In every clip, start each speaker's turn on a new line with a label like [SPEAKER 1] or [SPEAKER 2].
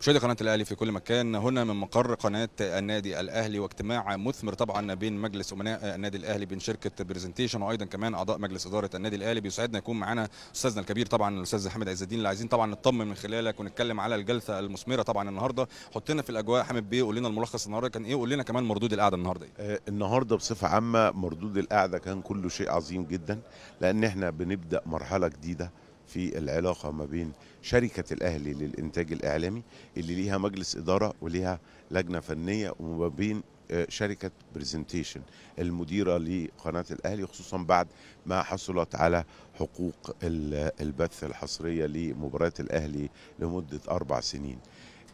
[SPEAKER 1] مشاهدي قناه الاهلي في كل مكان هنا من مقر قناه النادي الاهلي واجتماع مثمر طبعا بين مجلس امناء النادي الاهلي بين شركه برزنتيشن وايضا كمان اعضاء مجلس اداره النادي الاهلي بيسعدنا يكون معانا استاذنا الكبير طبعا الاستاذ حامد عز الدين اللي عايزين طبعا نطمن من خلالك ونتكلم على الجلسه المثمره طبعا النهارده حطينا في الاجواء حامد بيه قول لنا الملخص النهارده كان ايه وقول لنا كمان مردود القعده النهارده
[SPEAKER 2] ايه آه، النهارده بصفه عامه مردود القعده كان كله شيء عظيم جدا لان احنا بنبدا مرحله جديده في العلاقة ما بين شركة الأهلي للإنتاج الإعلامي اللي ليها مجلس إدارة وليها لجنة فنية وما بين آه، شركة برزنتيشن المديرة لقناة الأهلي خصوصا بعد ما حصلت على حقوق البث الحصرية لمباريات الأهلي لمدة أربع سنين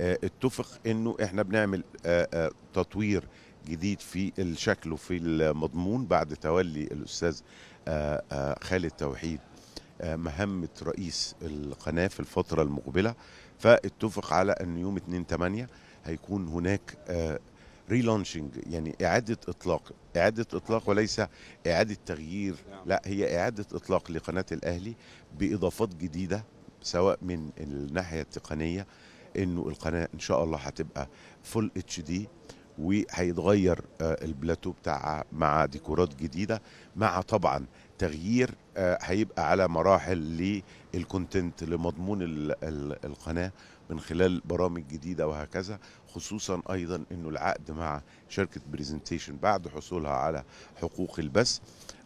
[SPEAKER 2] آه، اتفق انه احنا بنعمل آه، تطوير جديد في الشكل وفي المضمون بعد تولي الأستاذ خالد توحيد مهمة رئيس القناة في الفترة المقبلة فاتفق على أن يوم 2 8 هيكون هناك ريلانشنج آه، يعني إعادة إطلاق إعادة إطلاق وليس إعادة تغيير نعم. لا هي إعادة إطلاق لقناة الأهلي بإضافات جديدة سواء من الناحية التقنية انه القناه ان شاء الله هتبقى فول اتش دي وهيتغير آه، البلاتو بتاع مع ديكورات جديده مع طبعا تغيير آه، هيبقى على مراحل للكونتنت لمضمون القناه من خلال برامج جديده وهكذا خصوصا ايضا انه العقد مع شركه بريزنتيشن بعد حصولها على حقوق البث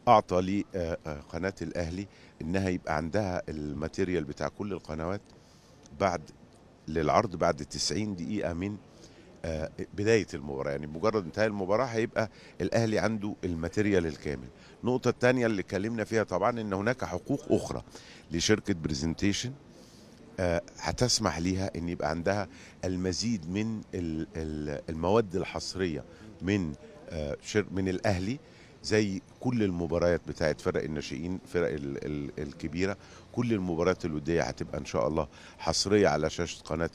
[SPEAKER 2] اعطى لي آه، قناه الاهلي انها يبقى عندها الماتيريال بتاع كل القنوات بعد للعرض بعد 90 دقيقه من آه، بدايه المباراه يعني مجرد انتهاء المباراه هيبقى الاهلي عنده الماتيريال الكامل النقطه الثانيه اللي اتكلمنا فيها طبعا ان هناك حقوق اخرى لشركه برزنتيشن آه، هتسمح ليها ان يبقى عندها المزيد من المواد الحصريه من آه، من الاهلي زي كل المباريات بتاعت فرق الناشئين فرق ال ال الكبيره كل المباريات الوديه هتبقى ان شاء الله حصريه على شاشه قناه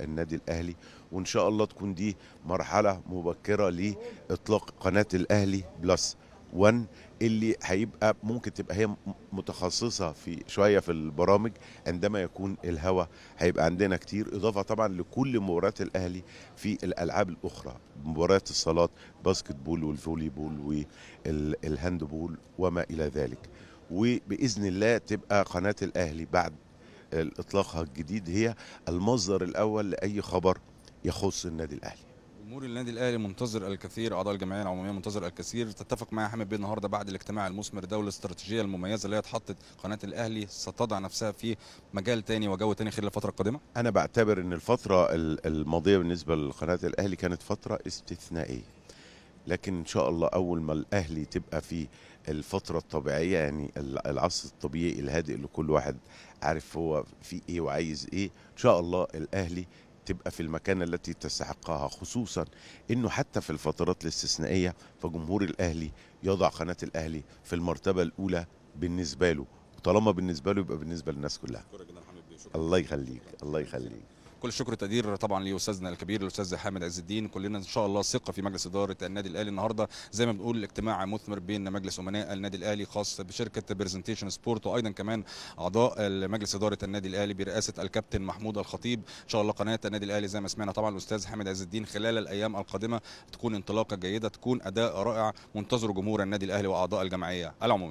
[SPEAKER 2] النادي الاهلي وان شاء الله تكون دي مرحله مبكره لاطلاق قناه الاهلي بلس 1 اللي هيبقى ممكن تبقى هي متخصصه في شويه في البرامج عندما يكون الهوا هيبقى عندنا كتير اضافه طبعا لكل مباريات الاهلي في الالعاب الاخرى مباريات الصالات باسكت بول والفولي بول والهاند بول وما الى ذلك وباذن الله تبقى قناه الاهلي بعد اطلاقها الجديد هي المصدر الاول لاي خبر يخص النادي الاهلي
[SPEAKER 1] جمهور النادي الاهلي منتظر الكثير اعضاء الجمعيه العموميه منتظر الكثير تتفق معي حامد بيه النهارده بعد الاجتماع المثمر ده والاستراتيجيه المميزه اللي هي اتحطت قناه الاهلي ستضع نفسها في مجال تاني وجو تاني خلال الفتره القادمه
[SPEAKER 2] انا بعتبر ان الفتره الماضيه بالنسبه لقناه الاهلي كانت فتره استثنائيه لكن ان شاء الله اول ما الاهلي تبقى في الفتره الطبيعيه يعني العصر الطبيعي الهادئ اللي كل واحد عارف هو في ايه وعايز ايه ان شاء الله الاهلي تبقى في المكانة التي تستحقها خصوصا انه حتى في الفترات الاستثنائية فجمهور الاهلي يضع قناة الاهلي في المرتبة الاولى بالنسبة له وطالما بالنسبة له يبقى بالنسبة للناس كلها الله يخليك الله يخليك
[SPEAKER 1] كل الشكر والتقدير طبعا لاستاذنا الكبير الاستاذ حامد عز الدين كلنا ان شاء الله ثقه في مجلس اداره النادي الاهلي النهارده زي ما بنقول الاجتماع مثمر بين مجلس امناء النادي الاهلي خاص بشركه برزنتيشن سبورت وايضا كمان اعضاء مجلس اداره النادي الاهلي برئاسه الكابتن محمود الخطيب ان شاء الله قناه النادي الاهلي زي ما سمعنا طبعا الاستاذ حامد عز الدين خلال الايام القادمه تكون انطلاقه جيده تكون اداء رائع منتظر جمهور النادي الاهلي واعضاء الجمعيه العموميه